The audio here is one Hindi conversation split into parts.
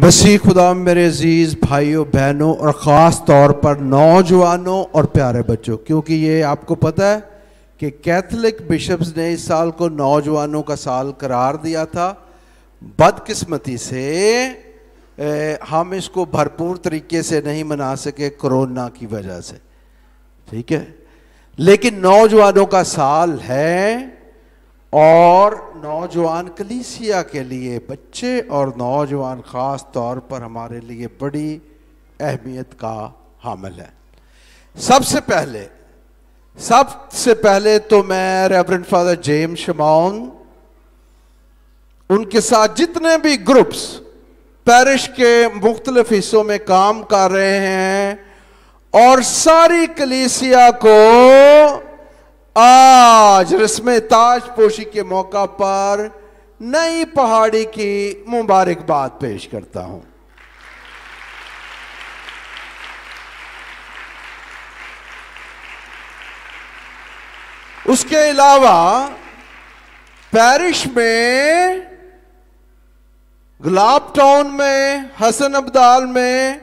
मसीह खुदा मेरे अजीज़ भाइयों बहनों और ख़ास तौर पर नौजवानों और प्यारे बच्चों क्योंकि ये आपको पता है कि कैथलिक बिशप्स ने इस साल को नौजवानों का साल करार दिया था बदकिस्मती से ए, हम इसको भरपूर तरीके से नहीं मना सके कोरोना की वजह से ठीक है लेकिन नौजवानों का साल है और नौजवान कलीसिया के लिए बच्चे और नौजवान ख़ास तौर पर हमारे लिए बड़ी अहमियत का हामिल है सबसे पहले सबसे पहले तो मैं रेवरेंड फादर जेम शमाउन उनके साथ जितने भी ग्रुप्स पैरिश के मुख्तलिफ हिस्सों में काम कर रहे हैं और सारी कलीसिया को आज रस्म ताज पोशी के मौका पर नई पहाड़ी की मुबारकबाद पेश करता हूं उसके अलावा पेरिस में गुलाब टाउन में हसन अब्दाल में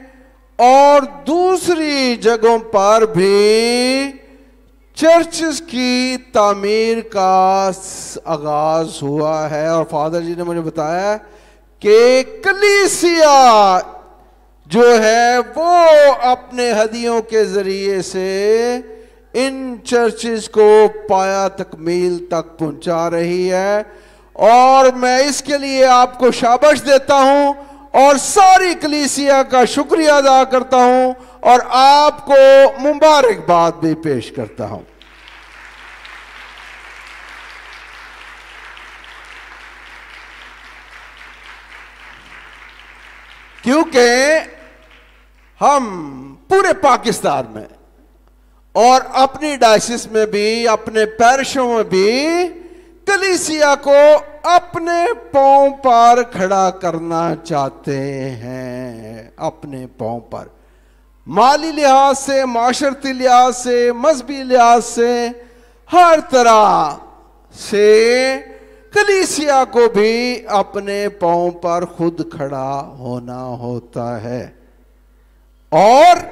और दूसरी जगहों पर भी चर्च की तामीर का आगाज हुआ है और फादर जी ने मुझे बताया कि कलीसिया जो है वो अपने हदियों के ज़रिए से इन चर्चेस को पाया तकमील तक पहुंचा रही है और मैं इसके लिए आपको शाबाश देता हूं और सारी कलीसिया का शुक्रिया अदा करता हूं और आपको मुबारकबाद भी पेश करता हूं क्योंकि हम पूरे पाकिस्तान में और अपनी डायसिस में भी अपने पैरिशों में भी कलीसिया को अपने पांव पर खड़ा करना चाहते हैं अपने पांव पर माली लिहाज से माशरती लिहाज से मजहबी लिहाज से हर तरह से कलीसिया को भी अपने पाओ पर खुद खड़ा होना होता है और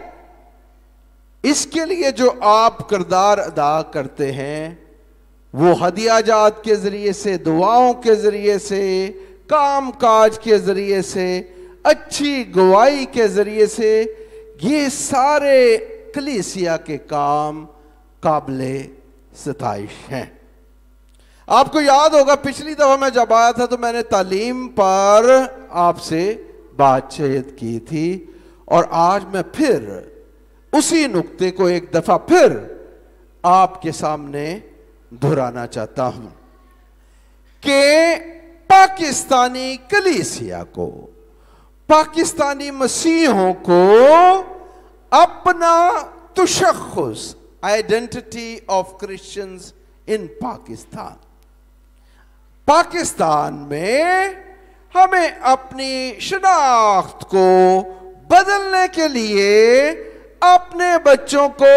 इसके लिए जो आप किरदार अदा करते हैं वो हदिया जात के ज़रिए से दुआओं के ज़रिए से काम काज के ज़रिए से अच्छी गवाही के ज़रिए से ये सारे कलीसिया के काम काबिल सताइश हैं आपको याद होगा पिछली दफ़ा मैं जब आया था तो मैंने तालीम पर आपसे बातचीत की थी और आज मैं फिर उसी नुक्ते को एक दफ़ा फिर आपके सामने दोहराना चाहता हूं कि पाकिस्तानी कलीसिया को पाकिस्तानी मसीहों को अपना तुशखस identity of Christians in Pakistan Pakistan में हमें अपनी शनाख्त को बदलने के लिए अपने बच्चों को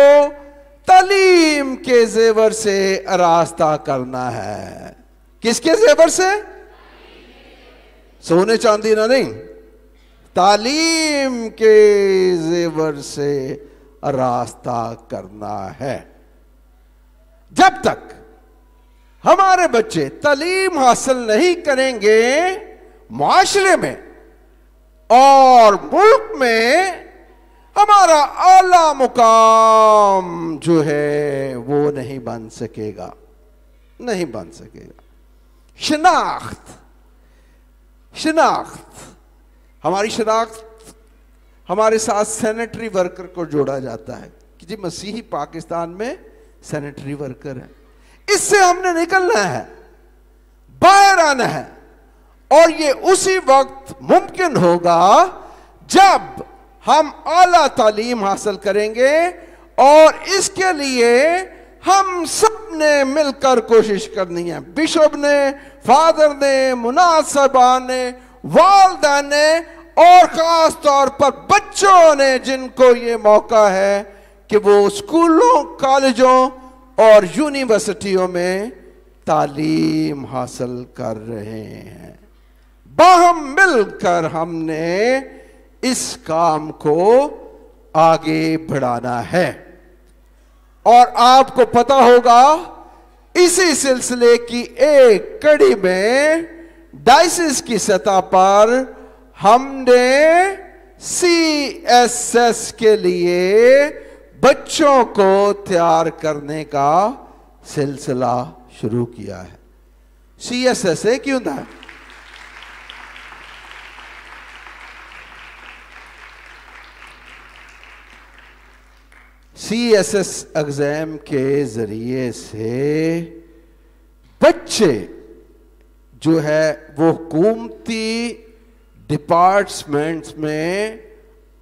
तलीम के जेवर से रास्ता करना है किसके जेवर से सोने चांदी ना नहीं तालीम के जेवर से रास्ता करना है जब तक हमारे बच्चे तालीम हासिल नहीं करेंगे माशरे में और मुल्क में हमारा आला मुकाम जो है वो नहीं बन सकेगा नहीं बन सकेगा शिनाख्त शिनाख्त हमारी शनाख्त हमारे साथ सैनिटरी वर्कर को जोड़ा जाता है कि जी मसीही पाकिस्तान में सैनिटरी वर्कर है इससे हमने निकलना है बाहर आना है और ये उसी वक्त मुमकिन होगा जब हम आला तालीम हासिल करेंगे और इसके लिए हम सब ने मिलकर कोशिश करनी है बिशप ने फादर ने मुनासबा ने वालदा ने और ख़ास तौर पर बच्चों ने जिनको ये मौका है कि वो स्कूलों कॉलेजों और यूनिवर्सिटियों में तालीम हासिल कर रहे हैं बाहम मिलकर हमने इस काम को आगे बढ़ाना है और आपको पता होगा इसी सिलसिले की एक कड़ी में डाइसिस की सतह पर हमने सी एस एस के लिए बच्चों को तैयार करने का सिलसिला शुरू किया है सी एस एस ए क्यों था सी एस एस एग्जाम के जरिए से बच्चे जो है वो हुकूमती डिपार्टमेंट्स में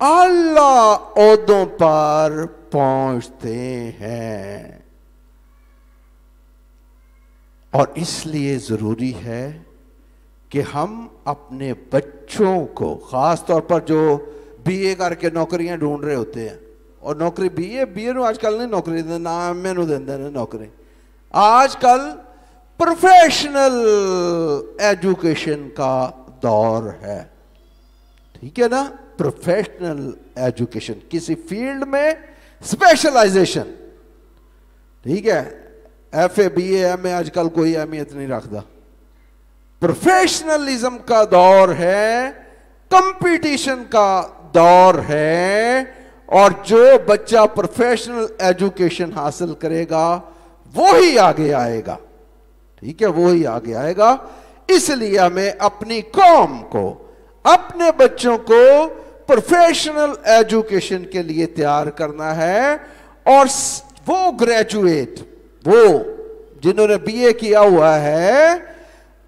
आला पर पहुंचते हैं और इसलिए ज़रूरी है कि हम अपने बच्चों को ख़ास तौर पर जो बीए करके नौकरियां ढूंढ रहे होते हैं और नौकरी बीए बीए ए आजकल नहीं नौकरी देते ना एम ਨੂੰ ਦਿੰਦੇ ਨੇ नौकरी आजकल प्रोफेशनल एजुकेशन का दौर है ठीक है ना प्रोफेशनल एजुकेशन किसी फील्ड में स्पेशलाइजेशन ठीक है F A B M A आजकल कोई अहमियत नहीं रखता प्रोफेशनलिज्म का दौर है कंपटीशन का दौर है और जो बच्चा प्रोफेशनल एजुकेशन हासिल करेगा वो ही आगे आएगा ठीक है वो ही आगे आएगा इसलिए हमें अपनी कौम को अपने बच्चों को प्रोफेशनल एजुकेशन के लिए तैयार करना है और वो ग्रेजुएट वो जिन्होंने बीए किया हुआ है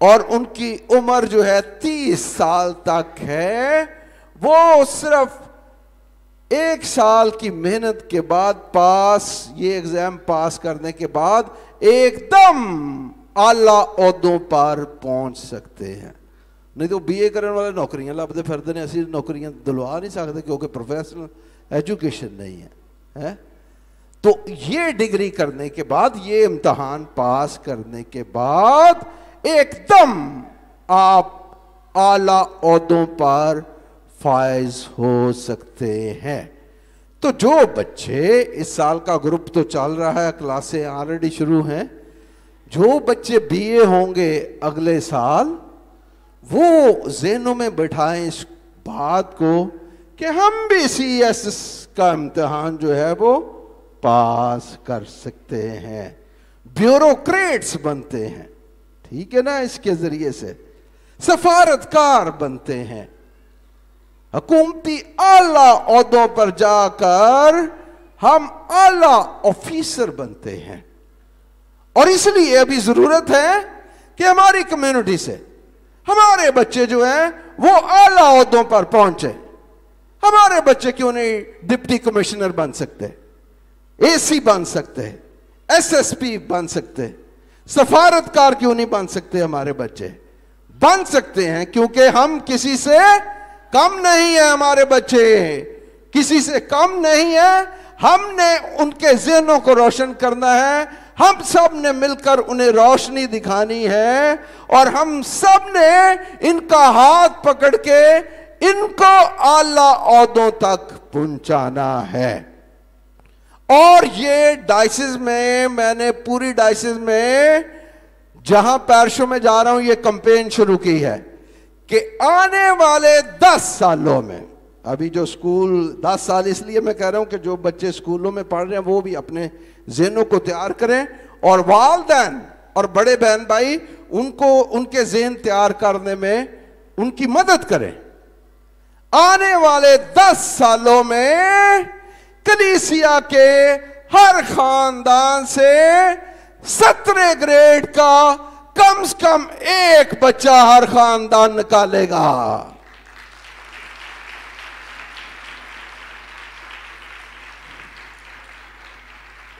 और उनकी उम्र जो है तीस साल तक है वो सिर्फ एक साल की मेहनत के बाद पास ये एग्जाम पास करने के बाद एकदम आला पर पहुंच सकते हैं नहीं तो बी ए करने वाले नौकरियां ਲੱਭਦੇ फिरते हैं असं नौकरियां दिलवा नहीं सकते क्योंकि प्रोफेशनल एजुकेशन नहीं है है तो ये डिग्री करने के बाद ये इम्तहान पास करने के बाद एकदम आप आला अहदों पर फायज हो सकते हैं तो जो बच्चे इस साल का ग्रुप तो चल रहा है क्लासें ऑलरेडी शुरू हैं जो बच्चे बीए होंगे अगले साल वो जहनों में बैठाएं इस बात को कि हम भी सी एस का इम्तहान जो है वो पास कर सकते हैं ब्यूरोक्रेट्स बनते हैं ठीक है ना इसके जरिए से सफारतकार बनते हैं हकूमती आला पर जाकर हम आला ऑफिसर बनते हैं और इसलिए अभी जरूरत है कि हमारी कम्युनिटी से हमारे बच्चे जो हैं वो आला अहदों पर पहुंचे हमारे बच्चे क्यों नहीं डिप्टी कमिश्नर बन सकते एसी बन सकते एसएसपी बन सकते सफारतकार क्यों नहीं बन सकते हमारे बच्चे बन सकते हैं क्योंकि हम किसी से कम नहीं है हमारे बच्चे किसी से कम नहीं है हमने उनके जहनों को रोशन करना है हम सब ने मिलकर उन्हें रोशनी दिखानी है और हम सब ने इनका हाथ पकड़ के इनको आला औदों तक पहुंचाना है और ये डाइसिस में मैंने पूरी डाइसिस में जहां पैरशो में जा रहा हूं ये कंपेन शुरू की है कि आने वाले दस सालों में अभी जो स्कूल दस साल इसलिए मैं कह रहा हूं कि जो बच्चे स्कूलों में पढ़ रहे हैं वो भी अपने जहनों को तैयार करें और वालदेन और बड़े बहन भाई उनको उनके जहन तैयार करने में उनकी मदद करें आने वाले दस सालों में कलीसिया के हर खानदान से सत्रह ग्रेड का कम से कम एक बच्चा हर खानदान निकालेगा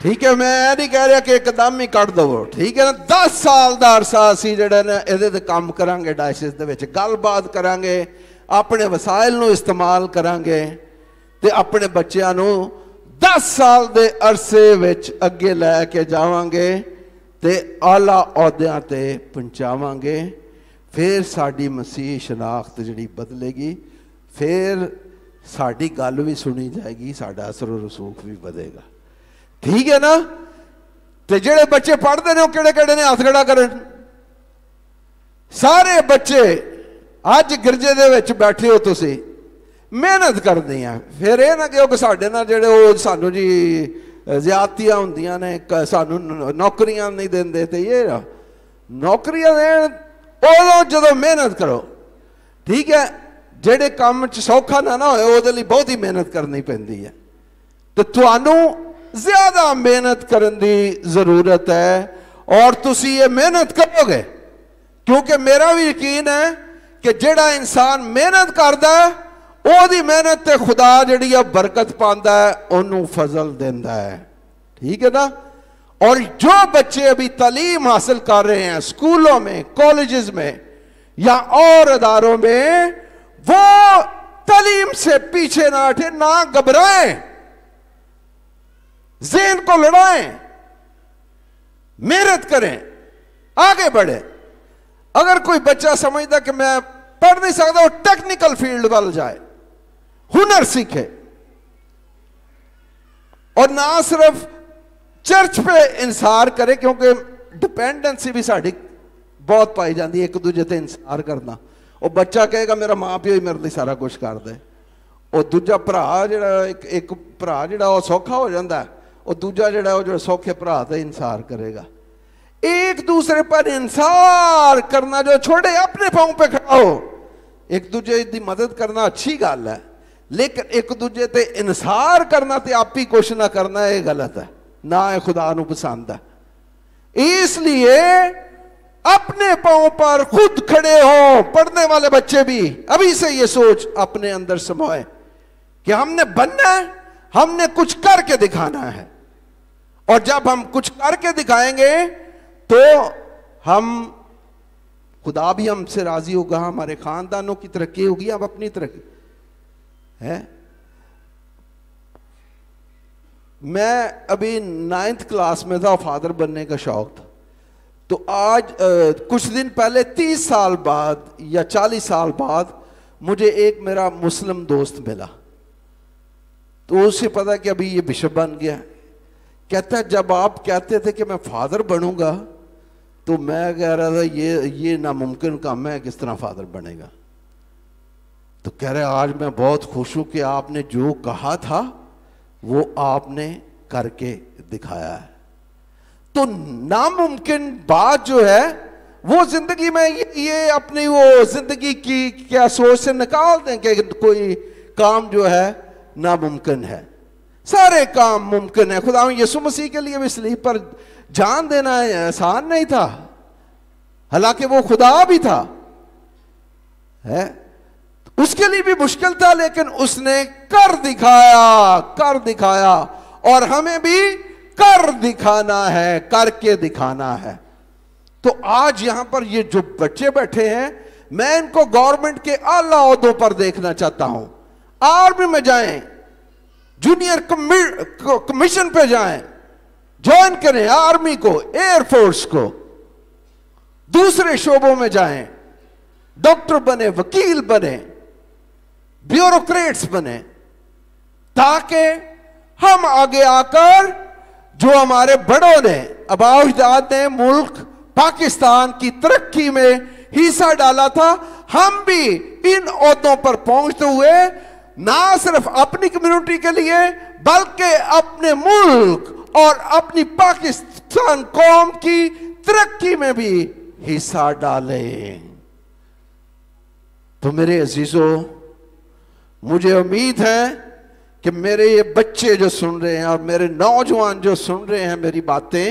ਠੀਕ ਹੈ ਮੈਂ ਨਹੀਂ ਕਹਿ ਰਿਹਾ ਕਿ ਇੱਕਦਮ ਹੀ ਕੱਢ ਦਵੋ ਠੀਕ ਹੈ ਨਾ 10 ਸਾਲ ਦਾ ਅਰਸਾ ਅਸੀਂ ਜਿਹੜਾ ਨਾ ਇਹਦੇ ਤੇ ਕੰਮ ਕਰਾਂਗੇ ਡਾਇਸਿਸ ਦੇ ਵਿੱਚ ਗੱਲਬਾਤ ਕਰਾਂਗੇ ਆਪਣੇ ਵਸਾਇਲ ਨੂੰ ਇਸਤੇਮਾਲ ਕਰਾਂਗੇ ਤੇ ਆਪਣੇ ਬੱਚਿਆਂ ਨੂੰ 10 ਸਾਲ ਦੇ ਅਰਸੇ ਵਿੱਚ ਅੱਗੇ ਲੈ ਕੇ ਜਾਵਾਂਗੇ ਤੇ ਆਲਾ ਅਹੁਦਿਆਂ ਤੇ ਪਹੁੰਚਾਵਾਂਗੇ ਫਿਰ ਸਾਡੀ ਮਸੀਹ ਸ਼ਨਾਖਤ ਜਿਹੜੀ ਬਦਲੇਗੀ ਫਿਰ ਸਾਡੀ ਗੱਲ ਵੀ ਸੁਣੀ ਜਾਏਗੀ ਸਾਡਾ ਅਸਰ ਰਸੂਖ ਵੀ ਵਧੇਗਾ ਠੀਕ ਹੈ ਨਾ ਤੇ ਜਿਹੜੇ ਬੱਚੇ ਪੜ੍ਹਦੇ ਨੇ ਉਹ ਕਿਹੜੇ ਕਿਹੜੇ ਨੇ ਹੱਥ ਖੜਾ ਕਰਨ ਸਾਰੇ ਬੱਚੇ ਅੱਜ ਗਿਰਜੇ ਦੇ ਵਿੱਚ ਬੈਠੇ ਹੋ ਤੁਸੀਂ ਮਿਹਨਤ ਕਰਦੇ ਆ ਫਿਰ ਇਹ ਨਾ ਕਿ ਸਾਡੇ ਨਾਲ ਜਿਹੜੇ ਉਹ ਸਾਨੂੰ ਜੀ ਜ਼ਿਆਦਤੀਆਂ ਹੁੰਦੀਆਂ ਨੇ ਸਾਨੂੰ ਨੌਕਰੀਆਂ ਨਹੀਂ ਦਿੰਦੇ ਤੇ ਇਹ ਨੌਕਰੀਆਂ ਦੇਣ ਉਦੋਂ ਜਦੋਂ ਮਿਹਨਤ ਕਰੋ ਠੀਕ ਹੈ ਜਿਹੜੇ ਕੰਮ ਚ ਸੌਖਾ ਨਾ ਨਾ ਹੋਏ ਉਹਦੇ ਲਈ ਬਹੁਤੀ ਮਿਹਨਤ ਕਰਨੀ ਪੈਂਦੀ ਹੈ ਤੇ ਤੁਹਾਨੂੰ ज्यादा मेहनत करने की जरूरत है और तुम ये मेहनत करोगे क्योंकि मेरा भी यकीन है कि जोड़ा इंसान मेहनत करता है मेहनत से खुदा जी बरकत पाता है उन्होंने फजल देता है ठीक है ना और जो बच्चे अभी तलीम हासिल कर रहे हैं स्कूलों में कॉलेज में या और अदारों में वो तलीम से पीछे ना उठे ना घबराए जहन को लड़ाएं मेहनत करें आगे बढ़े अगर कोई बच्चा समझता कि मैं पढ़ नहीं सकता वो टेक्निकल फील्ड वाल जाए हुनर सीखे और ना सिर्फ ਚਰਚ 'ਤੇ ਇਨਸਾਰ ਕਰੇ ਕਿਉਂਕਿ ਡਿਪੈਂਡੈਂਸੀ ਵੀ ਸਾਡੀ ਬਹੁਤ ਪਾਈ ਜਾਂਦੀ ਹੈ ਇੱਕ ਦੂਜੇ ਤੇ ਇਨਸਾਰ ਕਰਨਾ ਉਹ ਬੱਚਾ ਕਹੇਗਾ ਮੇਰਾ ਮਾਪਿਓ ਹੀ ਮੇਰੇ ਲਈ ਸਾਰਾ ਕੁਝ ਕਰਦੇ ਉਹ ਦੂਜਾ ਭਰਾ ਜਿਹੜਾ ਇੱਕ ਇੱਕ ਭਰਾ ਜਿਹੜਾ ਉਹ ਸੌਖਾ ਹੋ ਜਾਂਦਾ और दूजा जो सौखे भरा तो इंसार करेगा एक दूसरे पर इंसार करना जो छोड़े अपने पाओ पे खड़ा हो एक दूजे की मदद करना अच्छी गल है लेकिन एक दूजे ते इंसार करना ते आप ही कुछ ना करना यह गलत है ना है खुदा पसंद है इसलिए अपने पाओ पर खुद खड़े हो पढ़ने वाले बच्चे भी अभी से ये सोच अपने अंदर समाए कि हमने बनना है हमने कुछ करके दिखाना है और जब हम कुछ करके दिखाएंगे तो हम खुदा भी हमसे राजी होगा हमारे खानदानों की तरक्की होगी अब अपनी तरक्की है मैं अभी नाइन्थ क्लास में था फादर बनने का शौक था तो आज आ, कुछ दिन पहले तीस साल बाद या चालीस साल बाद मुझे एक मेरा मुस्लिम दोस्त मिला तो उसे पता कि अभी ये बिशप बन गया कहता है जब आप कहते थे कि मैं फादर बनूंगा तो मैं कह रहा था ये ये नामुमकिन काम है किस तरह फादर बनेगा तो कह रहे आज मैं बहुत खुश हूं कि आपने जो कहा था वो आपने करके दिखाया है तो नामुमकिन बात जो है वो जिंदगी में ये, ये अपनी वो जिंदगी की क्या सोच से निकाल दें कि कोई काम जो है नामुमकिन है सारे काम मुमकिन है खुदा यसु मसीह के लिए भी सलीब पर जान देना आसान नहीं था हालांकि वो खुदा भी था है उसके लिए भी मुश्किल था लेकिन उसने कर दिखाया कर दिखाया और हमें भी कर दिखाना है करके दिखाना है तो आज यहां पर ये जो बच्चे बैठे हैं मैं इनको गवर्नमेंट के आला अहदों पर देखना चाहता हूं आर्मी में जाएं जूनियर कमीशन पे जाएं ज्वाइन करें आर्मी को एयरफोर्स को दूसरे शोबों में जाएं डॉक्टर बने वकील बने ब्यूरोक्रेट्स बने ताकि हम आगे आकर जो हमारे बड़ों ने अबाउजदाद ने मुल्क पाकिस्तान की तरक्की में हिस्सा डाला था हम भी इन औदों पर पहुंचते हुए ना सिर्फ अपनी कम्युनिटी के लिए बल्कि अपने मुल्क और अपनी पाकिस्तान कौम की तरक्की में भी हिस्सा डालें तो मेरे अजीजों मुझे उम्मीद है कि मेरे ये बच्चे जो सुन रहे हैं और मेरे नौजवान जो सुन रहे हैं मेरी बातें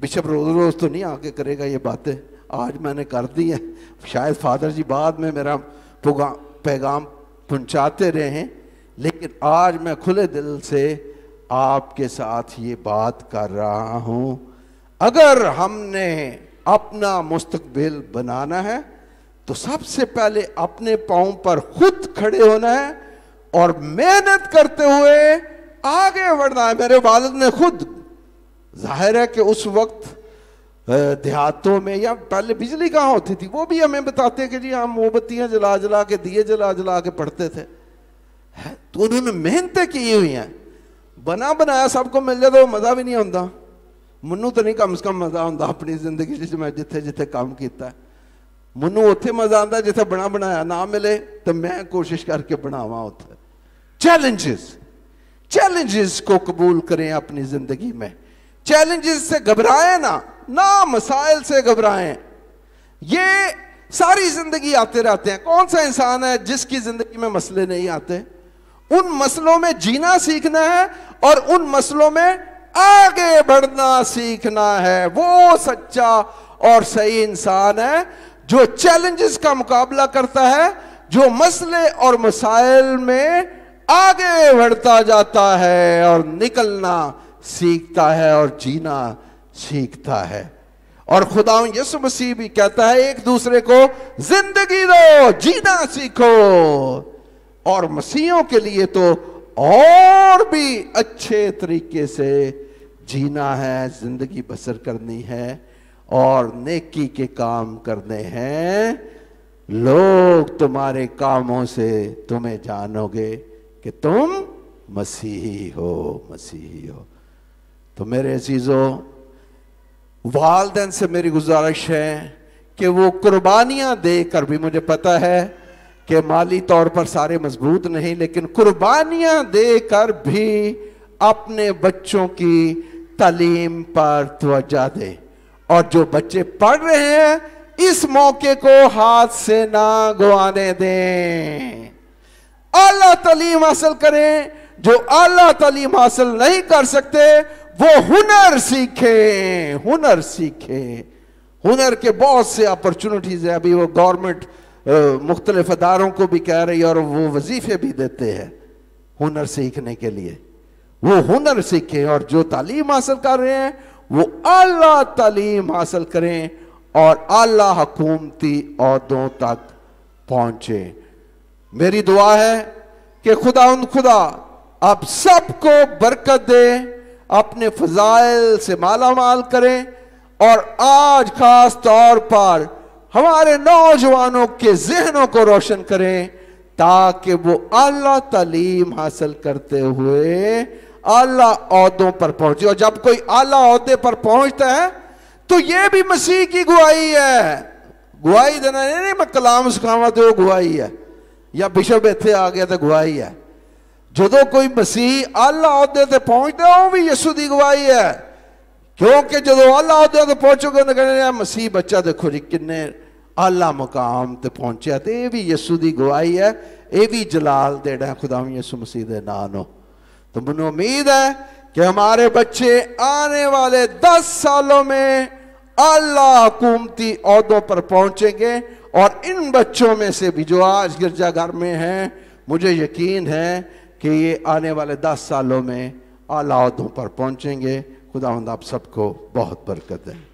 बिशप रोज रोज तो नहीं आके करेगा ये बातें आज मैंने कर दी है शायद फादर जी बाद में मेरा पैगाम रहे रहें लेकिन आज मैं खुले दिल से आपके साथ ये बात कर रहा हूं अगर हमने अपना मुस्तबिल बनाना है तो सबसे पहले अपने पाँव पर खुद खड़े होना है और मेहनत करते हुए आगे बढ़ना है मेरे वालद ने खुद जाहिर है कि उस वक्त देहातों में या पहले बिजली कहाँ होती थी वो भी हमें बताते कि जी हम हाँ, मोमबत्तियाँ जला जला के दिए जला जला के पढ़ते थे है तो उन्होंने मेहनतें की हुई हैं बना बनाया सबको मिल जाए तो मज़ा भी नहीं आता मनु तो नहीं कम से कम मजा आता अपनी जिंदगी मैं ਮੈਂ जिथे काम किया ਕੀਤਾ ਮੈਨੂੰ ਉੱਥੇ ਮਜ਼ਾ ਆਉਂਦਾ ਜਿੱਥੇ ਬਣਾ ਬਣਾਇਆ ਨਾ ਮਿਲੇ ਤਾਂ ਮੈਂ ਕੋਸ਼ਿਸ਼ ਕਰਕੇ ਬਣਾਵਾਂ ਉੱਥੇ चैलेंजेस को कबूल करें अपनी जिंदगी में चैलेंजेस से घबराए ना ना मसाइल से घबराएं ये सारी जिंदगी आते रहते हैं कौन सा इंसान है जिसकी जिंदगी में मसले नहीं आते उन मसलों में जीना सीखना है और उन मसलों में आगे बढ़ना सीखना है वो सच्चा और सही इंसान है जो चैलेंजेस का मुकाबला करता है जो मसले और मसाइल में आगे बढ़ता जाता है और निकलना सीखता है और जीना सीखता है और खुदा यसु मसीह भी कहता है एक दूसरे को जिंदगी दो जीना सीखो और मसीहों के लिए तो और भी अच्छे तरीके से जीना है जिंदगी बसर करनी है और नेकी के काम करने हैं लोग तुम्हारे कामों से तुम्हें जानोगे कि तुम मसीही हो मसीही हो तो मेरे चीजों वालदेन से मेरी गुजारिश है कि वो कुर्बानियां देकर भी मुझे पता है कि माली तौर पर सारे मजबूत नहीं लेकिन कुर्बानियां देकर भी अपने बच्चों की तालीम पर तोजा दे और जो बच्चे पढ़ रहे हैं इस मौके को हाथ से ना गवाने दें अला तलीम हासिल करें जो अला तलीम हासिल नहीं कर सकते वो हुनर सीखे हुनर सीखे हुनर के बहुत से अपॉर्चुनिटीज़ है अभी वो गवर्नमेंट मुख्तलिफ अदारों को भी कह रही है और वो वजीफे भी देते हैं हुनर सीखने के लिए वो हुनर सीखे और जो तालीम हासिल कर रहे हैं वो अला तालीम हासिल करें और अला हकूमती अहदों तक पहुंचे मेरी दुआ है कि खुदा उन खुदा आप सबको बरकत दे अपने फजाइल से माला माल करें और आज खास तौर पर हमारे नौजवानों के जहनों को रोशन करें ताकि वो अल्लाह तालीम हासिल करते हुए अल्लाह अहदों पर पहुंचे और जब कोई आला अहदे पर पहुंचता है तो ये भी मसीह की गुआई है गुआई देना नहीं, नहीं मैं कलाम सिखावा तो वो गुआई है या बिशप इतने आ गया तो गुआई है जो कोई मसीह आला अहदे पहुंचता वह भी यसु की गवाही है क्योंकि जो आला अहद्या पहुंचोगे कहने मसीह बच्चा देखो जी किन्ने आला मुकाम त पहुंचा तो यह भी यसु की गवाही है यह भी जलाल देना खुदावी यसु मसीह के नो तो मैं उम्मीद है कि हमारे बच्चे आने वाले दस सालों में आला हुकूमती अहदों पर पहुंचेंगे और इन बच्चों में से भी जो आज गिरजाघर में हैं मुझे यकीन है कि ये आने वाले दस सालों में आला पर पहुँचेंगे खुदा आप सबको बहुत बरकत दें